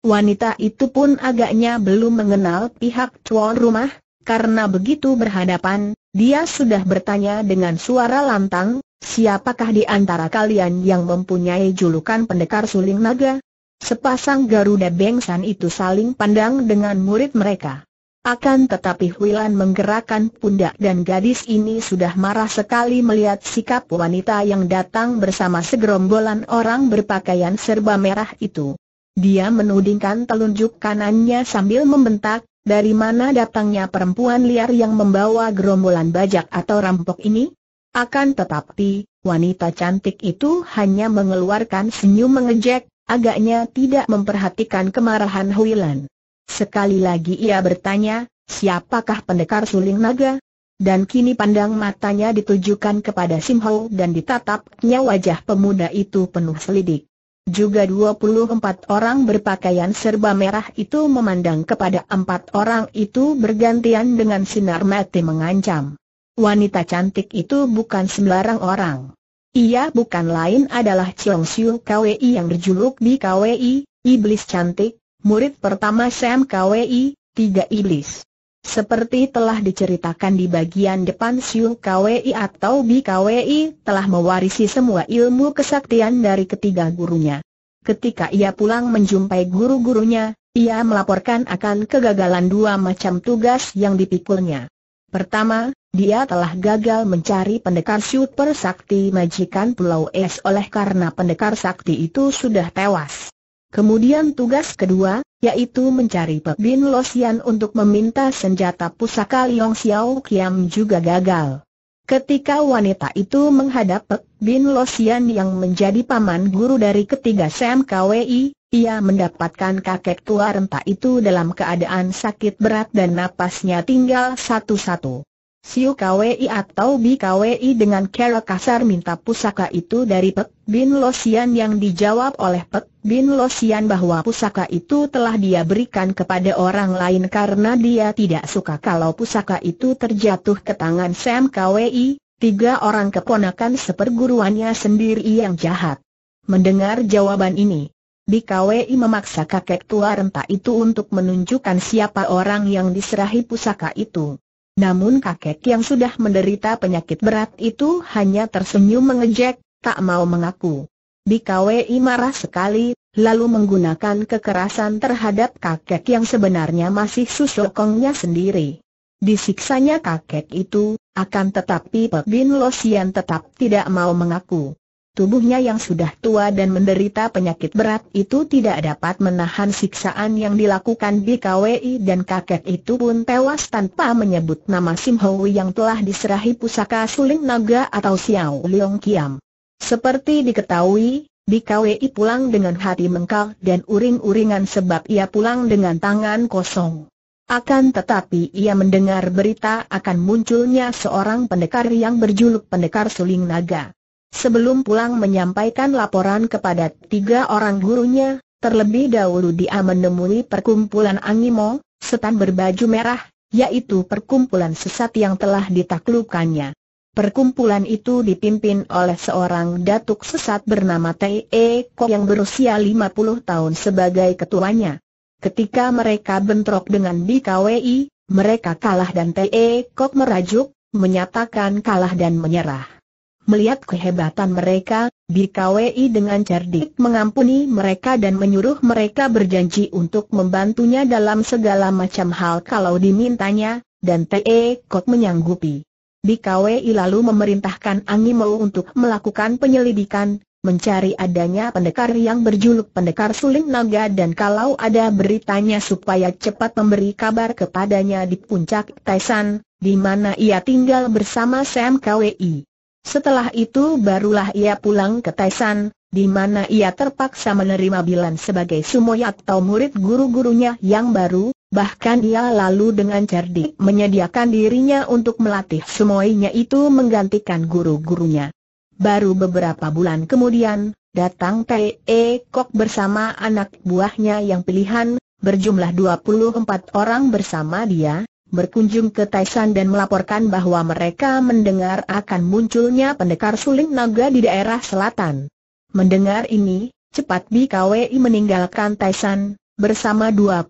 Wanita itu pun agaknya belum mengenal pihak tuan rumah, karena begitu berhadapan, dia sudah bertanya dengan suara lantang, siapakah di antara kalian yang mempunyai julukan pendekar suling naga? Sepasang Garuda Bengsan itu saling pandang dengan murid mereka. Akan tetapi Huilan menggerakkan pundak dan gadis ini sudah marah sekali melihat sikap wanita yang datang bersama segerombolan orang berpakaian serba merah itu. Dia menudingkan telunjuk kanannya sambil membentak, dari mana datangnya perempuan liar yang membawa gerombolan bajak atau rampok ini? Akan tetapi, wanita cantik itu hanya mengeluarkan senyum mengejek, Agaknya tidak memperhatikan kemarahan Huilan. Sekali lagi ia bertanya, siapakah pendekar suling naga? Dan kini pandang matanya ditujukan kepada Simho dan ditatapnya wajah pemuda itu penuh selidik. Juga 24 orang berpakaian serba merah itu memandang kepada empat orang itu bergantian dengan sinar mati mengancam. Wanita cantik itu bukan sembarang orang. Ia bukan lain adalah Chiong Siu KWI yang berjuluk di KWI, Iblis Cantik, murid pertama Sam KWI, Tiga Iblis. Seperti telah diceritakan di bagian depan Siu KWI atau BKWI telah mewarisi semua ilmu kesaktian dari ketiga gurunya. Ketika ia pulang menjumpai guru-gurunya, ia melaporkan akan kegagalan dua macam tugas yang dipikulnya. Pertama, dia telah gagal mencari pendekar super sakti majikan Pulau Es oleh karena pendekar sakti itu sudah tewas. Kemudian tugas kedua, yaitu mencari Pek Bin Losian untuk meminta senjata pusaka Liong Xiao Kiam juga gagal. Ketika wanita itu menghadap Pek Bin Losian yang menjadi paman guru dari ketiga Sam KWI, ia mendapatkan kakek tua renta itu dalam keadaan sakit berat dan napasnya tinggal satu-satu. Siu KWI atau Bi KWI dengan cara kasar minta pusaka itu dari Pek Bin Losian yang dijawab oleh Pek Bin Losian bahwa pusaka itu telah dia berikan kepada orang lain karena dia tidak suka kalau pusaka itu terjatuh ke tangan Sam KWI, tiga orang keponakan seperguruannya sendiri yang jahat. Mendengar jawaban ini, Bi KWI memaksa kakek tua renta itu untuk menunjukkan siapa orang yang diserahi pusaka itu. Namun kakek yang sudah menderita penyakit berat itu hanya tersenyum mengejek, tak mau mengaku. Bikawi marah sekali, lalu menggunakan kekerasan terhadap kakek yang sebenarnya masih susokongnya sendiri. Disiksanya kakek itu, akan tetapi Pebin Losian tetap tidak mau mengaku. Tubuhnya yang sudah tua dan menderita penyakit berat itu tidak dapat menahan siksaan yang dilakukan BKWI dan kakek itu pun tewas tanpa menyebut nama Sim Hoi yang telah diserahi pusaka suling naga atau Xiao Leong Kiam. Seperti diketahui, BKWI pulang dengan hati mengkal dan uring-uringan sebab ia pulang dengan tangan kosong. Akan tetapi ia mendengar berita akan munculnya seorang pendekar yang berjuluk pendekar suling naga. Sebelum pulang menyampaikan laporan kepada tiga orang gurunya, terlebih dahulu dia menemui perkumpulan Angimo, setan berbaju merah, yaitu perkumpulan sesat yang telah ditaklukannya. Perkumpulan itu dipimpin oleh seorang datuk sesat bernama Tei Kok yang berusia 50 tahun sebagai ketuanya. Ketika mereka bentrok dengan BKWI, mereka kalah dan Tei Kok merajuk, menyatakan kalah dan menyerah. Melihat kehebatan mereka, BKWI dengan cerdik mengampuni mereka dan menyuruh mereka berjanji untuk membantunya dalam segala macam hal kalau dimintanya, dan T.E. kok menyanggupi. BKWI lalu memerintahkan Angimo untuk melakukan penyelidikan, mencari adanya pendekar yang berjuluk pendekar suling naga dan kalau ada beritanya supaya cepat memberi kabar kepadanya di puncak Taisan, di mana ia tinggal bersama Sam KWI. Setelah itu barulah ia pulang ke Taisan, di mana ia terpaksa menerima Bilan sebagai sumoy atau murid guru-gurunya yang baru, bahkan ia lalu dengan cerdik menyediakan dirinya untuk melatih sumoynya itu menggantikan guru-gurunya. Baru beberapa bulan kemudian, datang T.E. Kok bersama anak buahnya yang pilihan, berjumlah 24 orang bersama dia, berkunjung ke Taisan dan melaporkan bahwa mereka mendengar akan munculnya pendekar suling naga di daerah selatan. Mendengar ini, cepat BKWI meninggalkan Taisan, bersama 24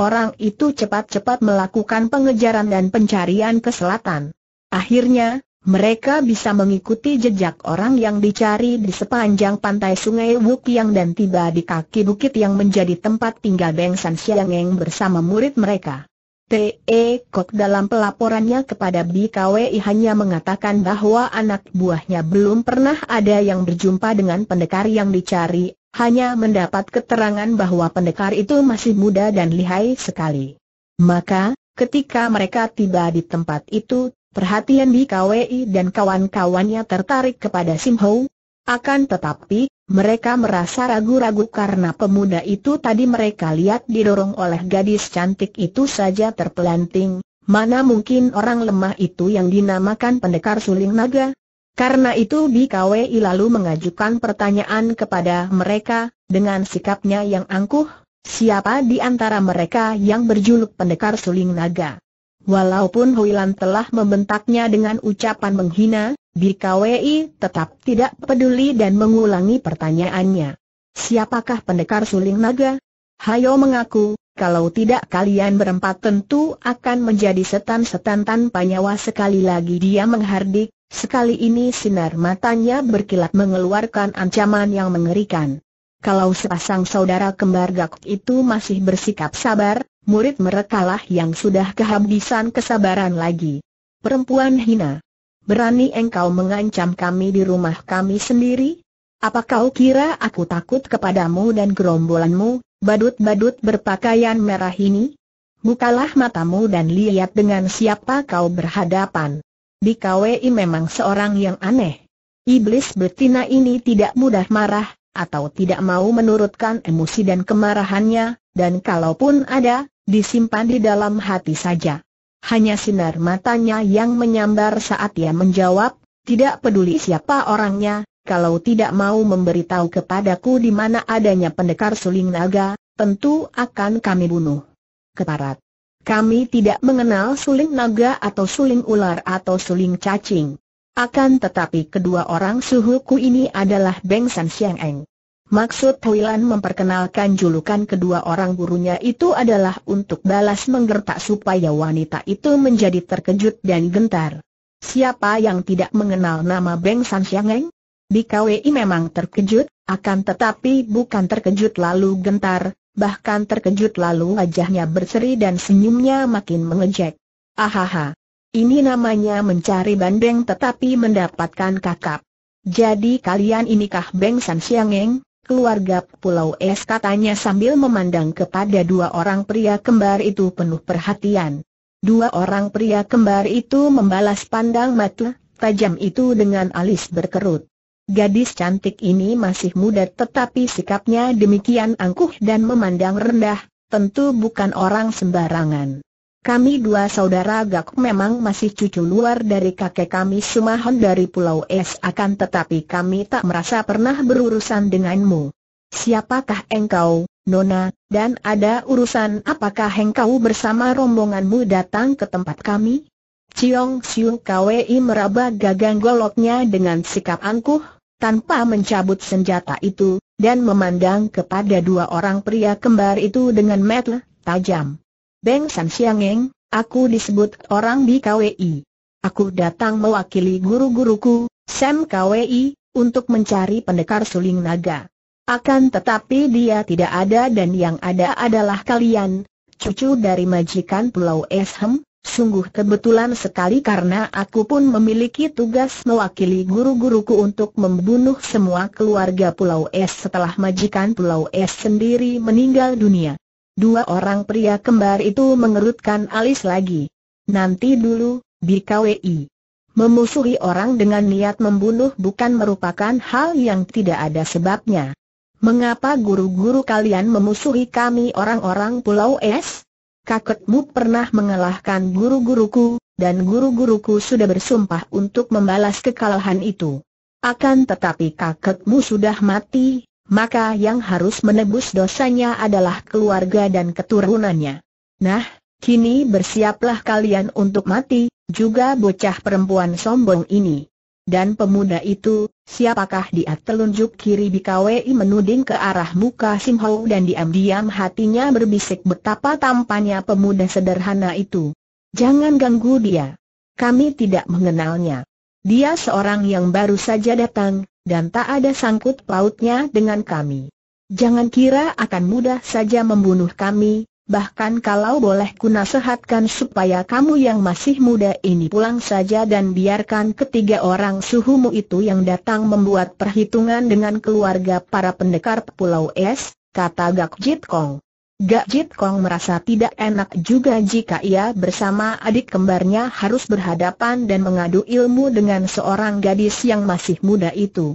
orang itu cepat-cepat melakukan pengejaran dan pencarian ke selatan. Akhirnya, mereka bisa mengikuti jejak orang yang dicari di sepanjang pantai sungai Wukiang dan tiba di kaki bukit yang menjadi tempat tinggal Beng San Siangeng bersama murid mereka. T.E. Kok dalam pelaporannya kepada BKWI hanya mengatakan bahwa anak buahnya belum pernah ada yang berjumpa dengan pendekar yang dicari, hanya mendapat keterangan bahwa pendekar itu masih muda dan lihai sekali. Maka, ketika mereka tiba di tempat itu, perhatian BKWI dan kawan-kawannya tertarik kepada Sim Ho, akan tetapi, mereka merasa ragu-ragu karena pemuda itu tadi mereka lihat didorong oleh gadis cantik itu saja terpelanting, mana mungkin orang lemah itu yang dinamakan pendekar suling naga? Karena itu BKWI lalu mengajukan pertanyaan kepada mereka, dengan sikapnya yang angkuh, siapa di antara mereka yang berjuluk pendekar suling naga? Walaupun Huilan telah membentaknya dengan ucapan menghina, BKWI tetap tidak peduli dan mengulangi pertanyaannya. Siapakah pendekar suling naga? Hayo mengaku, kalau tidak kalian berempat tentu akan menjadi setan-setan tanpa nyawa sekali lagi dia menghardik, sekali ini sinar matanya berkilat mengeluarkan ancaman yang mengerikan. Kalau sepasang saudara kembar gak itu masih bersikap sabar, murid merekalah yang sudah kehabisan kesabaran lagi. Perempuan hina. Berani engkau mengancam kami di rumah kami sendiri? Apa kau kira aku takut kepadamu dan gerombolanmu, badut-badut berpakaian merah ini? Bukalah matamu dan lihat dengan siapa kau berhadapan. Di KWI memang seorang yang aneh. Iblis betina ini tidak mudah marah, atau tidak mau menurutkan emosi dan kemarahannya, dan kalaupun ada, disimpan di dalam hati saja. Hanya sinar matanya yang menyambar saat ia menjawab, tidak peduli siapa orangnya, kalau tidak mau memberitahu kepadaku di mana adanya pendekar suling naga, tentu akan kami bunuh. Keparat. Kami tidak mengenal suling naga atau suling ular atau suling cacing. Akan tetapi kedua orang suhuku ini adalah Beng San Siang Eng. Maksud Huilan memperkenalkan julukan kedua orang gurunya itu adalah untuk balas menggertak supaya wanita itu menjadi terkejut dan gentar. Siapa yang tidak mengenal nama Beng San Xiangeng? Di KWI memang terkejut, akan tetapi bukan terkejut lalu gentar, bahkan terkejut lalu wajahnya berseri dan senyumnya makin mengejek. Ahaha. Ini namanya mencari bandeng tetapi mendapatkan kakap. Jadi kalian inikah Beng San Xiangeng? keluarga Pulau Es katanya sambil memandang kepada dua orang pria kembar itu penuh perhatian. Dua orang pria kembar itu membalas pandang mata tajam itu dengan alis berkerut. Gadis cantik ini masih muda tetapi sikapnya demikian angkuh dan memandang rendah, tentu bukan orang sembarangan. Kami dua saudara Gak memang masih cucu luar dari kakek kami Sumahon dari Pulau Es akan tetapi kami tak merasa pernah berurusan denganmu. Siapakah engkau, Nona, dan ada urusan apakah engkau bersama rombonganmu datang ke tempat kami? Ciong Siu Kwei meraba gagang goloknya dengan sikap angkuh, tanpa mencabut senjata itu, dan memandang kepada dua orang pria kembar itu dengan metel, tajam. Beng San Xiangeng, aku disebut orang di KWI. Aku datang mewakili guru-guruku, Sam KWI, untuk mencari pendekar suling naga. Akan tetapi dia tidak ada dan yang ada adalah kalian, cucu dari majikan Pulau Esham. sungguh kebetulan sekali karena aku pun memiliki tugas mewakili guru-guruku untuk membunuh semua keluarga Pulau Es setelah majikan Pulau Es sendiri meninggal dunia. Dua orang pria kembar itu mengerutkan alis lagi. Nanti dulu, BKWI. Memusuhi orang dengan niat membunuh bukan merupakan hal yang tidak ada sebabnya. Mengapa guru-guru kalian memusuhi kami orang-orang Pulau Es? Kaketmu pernah mengalahkan guru-guruku, dan guru-guruku sudah bersumpah untuk membalas kekalahan itu. Akan tetapi Kaketmu sudah mati, maka yang harus menebus dosanya adalah keluarga dan keturunannya. Nah, kini bersiaplah kalian untuk mati, juga bocah perempuan sombong ini. Dan pemuda itu, siapakah dia telunjuk kiri BKWI menuding ke arah muka Simho dan diam-diam hatinya berbisik betapa tampannya pemuda sederhana itu. Jangan ganggu dia. Kami tidak mengenalnya. Dia seorang yang baru saja datang, dan tak ada sangkut pautnya dengan kami. Jangan kira akan mudah saja membunuh kami, bahkan kalau boleh kunasehatkan supaya kamu yang masih muda ini pulang saja dan biarkan ketiga orang suhumu itu yang datang membuat perhitungan dengan keluarga para pendekar Pulau Es, kata Gak Jit Kong. Gak Jit Kong merasa tidak enak juga jika ia bersama adik kembarnya harus berhadapan dan mengadu ilmu dengan seorang gadis yang masih muda itu.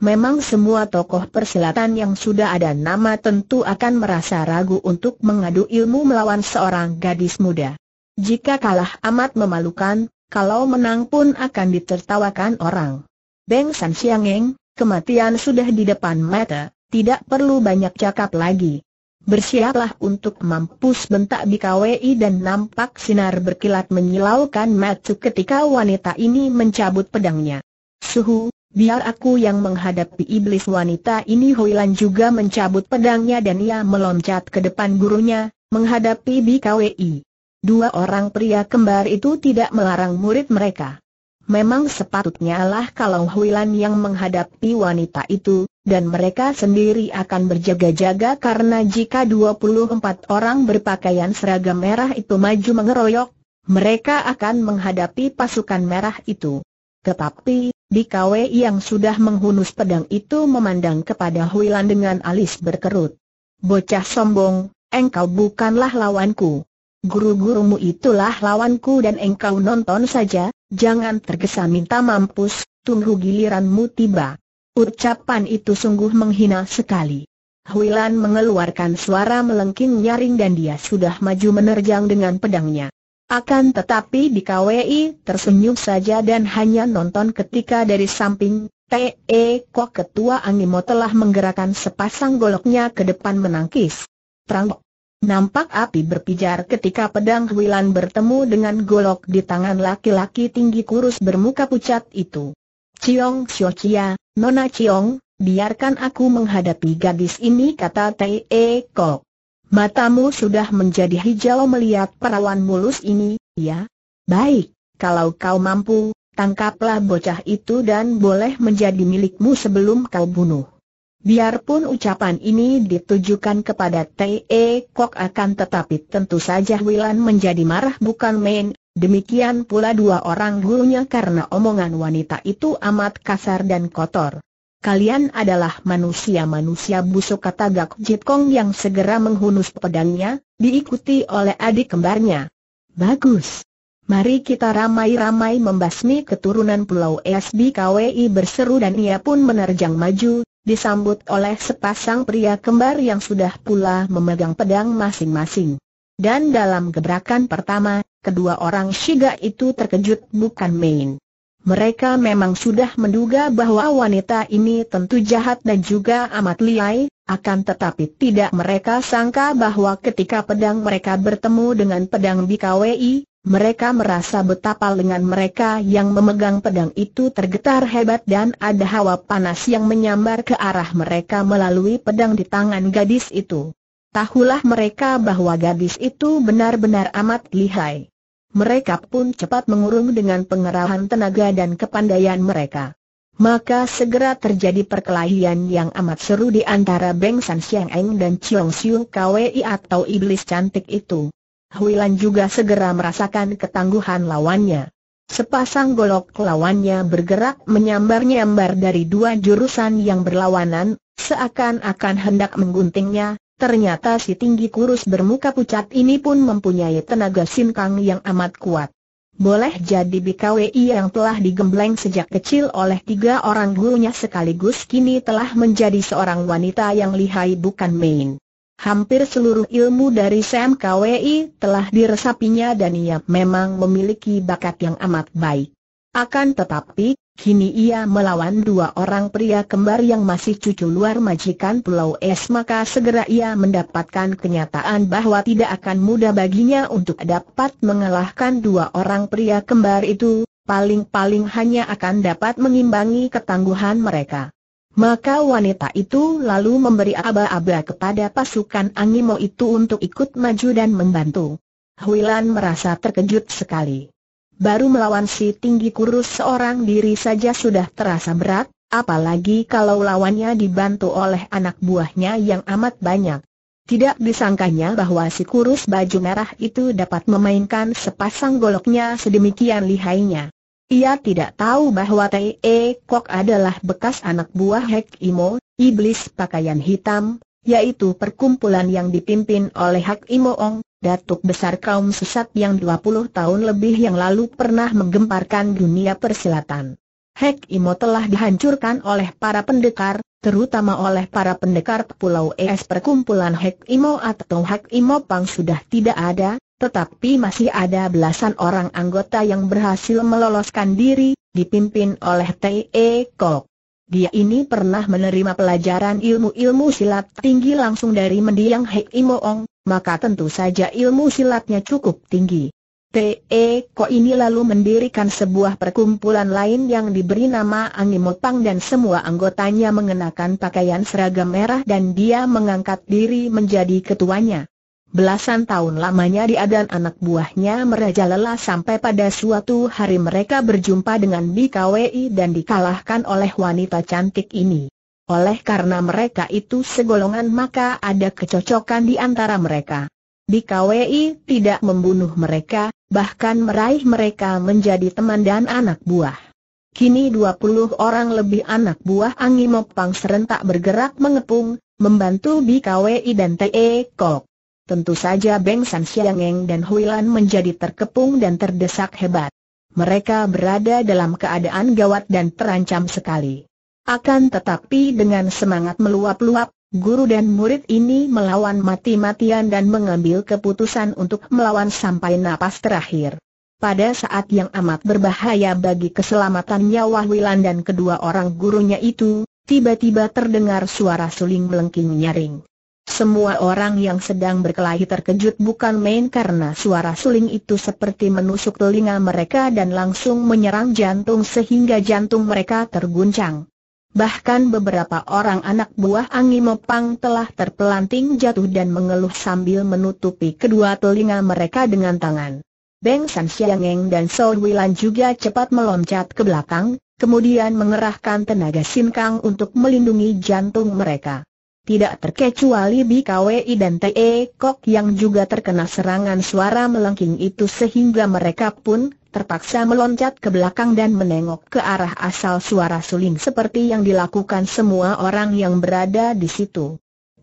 Memang semua tokoh persilatan yang sudah ada nama tentu akan merasa ragu untuk mengadu ilmu melawan seorang gadis muda. Jika kalah amat memalukan, kalau menang pun akan ditertawakan orang. Beng San Siangeng, kematian sudah di depan mata, tidak perlu banyak cakap lagi. Bersiaplah untuk mampus bentak BKWI dan nampak sinar berkilat menyilaukan Matsu ketika wanita ini mencabut pedangnya. Suhu, biar aku yang menghadapi iblis wanita ini Huilan juga mencabut pedangnya dan ia meloncat ke depan gurunya, menghadapi BKWI. Dua orang pria kembar itu tidak melarang murid mereka. Memang sepatutnya lah kalau Huilan yang menghadapi wanita itu, dan mereka sendiri akan berjaga-jaga karena jika 24 orang berpakaian seragam merah itu maju mengeroyok, mereka akan menghadapi pasukan merah itu. Tetapi, di yang sudah menghunus pedang itu memandang kepada Huilan dengan alis berkerut. Bocah sombong, engkau bukanlah lawanku. Guru-gurumu itulah lawanku dan engkau nonton saja, jangan tergesa minta mampus, tunggu giliranmu tiba. Ucapan itu sungguh menghina sekali. Huilan mengeluarkan suara melengking nyaring dan dia sudah maju menerjang dengan pedangnya. Akan tetapi di KWI tersenyum saja dan hanya nonton ketika dari samping, T.E. Kok ketua Angimo telah menggerakkan sepasang goloknya ke depan menangkis. Terang. Nampak api berpijar ketika pedang Huilan bertemu dengan golok di tangan laki-laki tinggi kurus bermuka pucat itu. Ciong Xiao Chia, Nona Chiong, biarkan aku menghadapi gadis ini kata E Kok. Matamu sudah menjadi hijau melihat perawan mulus ini, ya? Baik, kalau kau mampu, tangkaplah bocah itu dan boleh menjadi milikmu sebelum kau bunuh. Biarpun ucapan ini ditujukan kepada T.E. E Kok akan tetapi tentu saja Wilan menjadi marah bukan main, Demikian pula dua orang gurunya karena omongan wanita itu amat kasar dan kotor. Kalian adalah manusia-manusia busuk kata Gak Jit Kong yang segera menghunus pedangnya, diikuti oleh adik kembarnya. Bagus. Mari kita ramai-ramai membasmi keturunan Pulau SBKWI berseru dan ia pun menerjang maju, disambut oleh sepasang pria kembar yang sudah pula memegang pedang masing-masing. Dan dalam gebrakan pertama, kedua orang Shiga itu terkejut bukan main. Mereka memang sudah menduga bahwa wanita ini tentu jahat dan juga amat liai, akan tetapi tidak mereka sangka bahwa ketika pedang mereka bertemu dengan pedang BKWI, mereka merasa betapa lengan mereka yang memegang pedang itu tergetar hebat dan ada hawa panas yang menyambar ke arah mereka melalui pedang di tangan gadis itu. Tahulah mereka bahwa gadis itu benar-benar amat lihai. Mereka pun cepat mengurung dengan pengerahan tenaga dan kepandaian mereka. Maka segera terjadi perkelahian yang amat seru di antara Beng San Siang Eng dan Chiong Siu Kwei atau iblis cantik itu. Huilan juga segera merasakan ketangguhan lawannya. Sepasang golok lawannya bergerak menyambar-nyambar dari dua jurusan yang berlawanan, seakan-akan hendak mengguntingnya, Ternyata si tinggi kurus bermuka pucat ini pun mempunyai tenaga sinkang yang amat kuat. Boleh jadi BKWI yang telah digembleng sejak kecil oleh tiga orang gurunya sekaligus kini telah menjadi seorang wanita yang lihai bukan main. Hampir seluruh ilmu dari SMKWI telah diresapinya dan ia memang memiliki bakat yang amat baik. Akan tetapi, kini ia melawan dua orang pria kembar yang masih cucu luar majikan Pulau Es maka segera ia mendapatkan kenyataan bahwa tidak akan mudah baginya untuk dapat mengalahkan dua orang pria kembar itu, paling-paling hanya akan dapat mengimbangi ketangguhan mereka. Maka wanita itu lalu memberi aba-aba kepada pasukan Angimo itu untuk ikut maju dan membantu. Huilan merasa terkejut sekali baru melawan si tinggi kurus seorang diri saja sudah terasa berat, apalagi kalau lawannya dibantu oleh anak buahnya yang amat banyak. Tidak disangkanya bahwa si kurus baju merah itu dapat memainkan sepasang goloknya sedemikian lihainya. Ia tidak tahu bahwa T.E. Kok adalah bekas anak buah Hek Imo, iblis pakaian hitam, yaitu perkumpulan yang dipimpin oleh Hak Imo Ong, Datuk besar kaum sesat yang 20 tahun lebih yang lalu pernah menggemparkan dunia persilatan. Hek Imo telah dihancurkan oleh para pendekar, terutama oleh para pendekar Pulau Es perkumpulan Hek Imo atau Hek Imo Pang sudah tidak ada, tetapi masih ada belasan orang anggota yang berhasil meloloskan diri, dipimpin oleh T.E. Kok. Dia ini pernah menerima pelajaran ilmu-ilmu silat tinggi langsung dari mendiang Hei Imoong, maka tentu saja ilmu silatnya cukup tinggi. T.E. E kok ini lalu mendirikan sebuah perkumpulan lain yang diberi nama Angimotang dan semua anggotanya mengenakan pakaian seragam merah dan dia mengangkat diri menjadi ketuanya. Belasan tahun lamanya dia dan anak buahnya merajalela sampai pada suatu hari mereka berjumpa dengan BKWI dan dikalahkan oleh wanita cantik ini. Oleh karena mereka itu segolongan maka ada kecocokan di antara mereka. BKWI tidak membunuh mereka, bahkan meraih mereka menjadi teman dan anak buah. Kini 20 orang lebih anak buah Angimopang serentak bergerak mengepung, membantu BKWI dan TE Kok. Tentu saja Beng San Siangeng dan Huilan menjadi terkepung dan terdesak hebat. Mereka berada dalam keadaan gawat dan terancam sekali. Akan tetapi dengan semangat meluap-luap, guru dan murid ini melawan mati-matian dan mengambil keputusan untuk melawan sampai napas terakhir. Pada saat yang amat berbahaya bagi keselamatan nyawa Huilan dan kedua orang gurunya itu, tiba-tiba terdengar suara suling melengking nyaring. Semua orang yang sedang berkelahi terkejut bukan main karena suara suling itu seperti menusuk telinga mereka dan langsung menyerang jantung sehingga jantung mereka terguncang. Bahkan beberapa orang anak buah Angi Mopang telah terpelanting jatuh dan mengeluh sambil menutupi kedua telinga mereka dengan tangan. Beng San Xiangeng dan Sol Wilan juga cepat meloncat ke belakang, kemudian mengerahkan tenaga sinkang untuk melindungi jantung mereka tidak terkecuali BKWI dan TE Kok yang juga terkena serangan suara melengking itu sehingga mereka pun terpaksa meloncat ke belakang dan menengok ke arah asal suara suling seperti yang dilakukan semua orang yang berada di situ.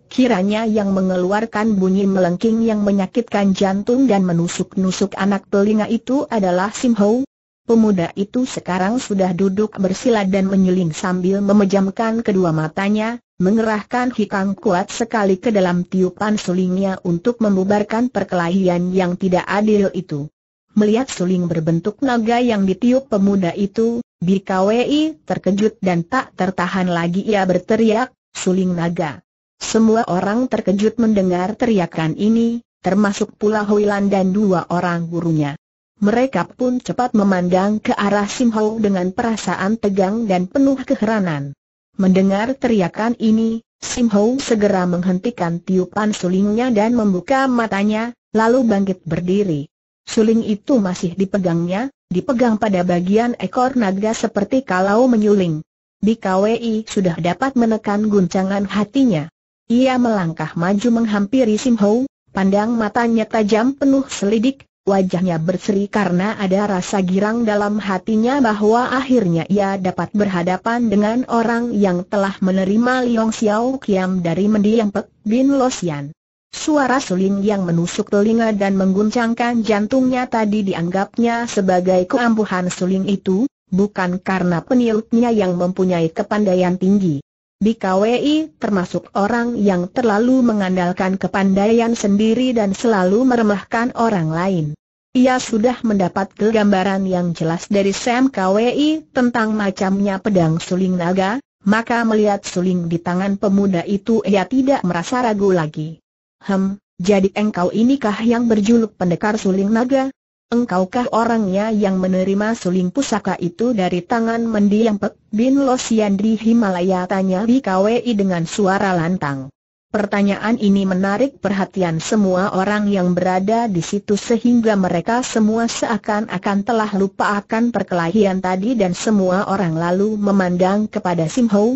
Kiranya yang mengeluarkan bunyi melengking yang menyakitkan jantung dan menusuk-nusuk anak telinga itu adalah Sim Ho. Pemuda itu sekarang sudah duduk bersila dan menyuling sambil memejamkan kedua matanya, mengerahkan hikang kuat sekali ke dalam tiupan sulingnya untuk membubarkan perkelahian yang tidak adil itu. Melihat suling berbentuk naga yang ditiup pemuda itu, BKWI terkejut dan tak tertahan lagi ia berteriak, suling naga. Semua orang terkejut mendengar teriakan ini, termasuk pula Huilan dan dua orang gurunya. Mereka pun cepat memandang ke arah Simho dengan perasaan tegang dan penuh keheranan. Mendengar teriakan ini, Sim Ho segera menghentikan tiupan sulingnya dan membuka matanya, lalu bangkit berdiri. Suling itu masih dipegangnya, dipegang pada bagian ekor naga seperti kalau menyuling. BKWI sudah dapat menekan guncangan hatinya. Ia melangkah maju menghampiri Sim Ho, pandang matanya tajam penuh selidik, Wajahnya berseri karena ada rasa girang dalam hatinya bahwa akhirnya ia dapat berhadapan dengan orang yang telah menerima Liong Xiao Kiam dari mendiang Pek Bin Losian. Suara suling yang menusuk telinga dan mengguncangkan jantungnya tadi dianggapnya sebagai keampuhan suling itu, bukan karena peniupnya yang mempunyai kepandaian tinggi. BKWI termasuk orang yang terlalu mengandalkan kepandaian sendiri dan selalu meremahkan orang lain. Ia sudah mendapat gambaran yang jelas dari Sam KWI tentang macamnya pedang suling naga, maka melihat suling di tangan pemuda itu ia tidak merasa ragu lagi. Hem, jadi engkau inikah yang berjuluk pendekar suling naga? Engkaukah orangnya yang menerima suling pusaka itu dari tangan mendiang Pek Bin Losian di Himalaya? Tanya BKWI dengan suara lantang. Pertanyaan ini menarik perhatian semua orang yang berada di situ sehingga mereka semua seakan-akan telah lupa akan perkelahian tadi dan semua orang lalu memandang kepada Sim Hou.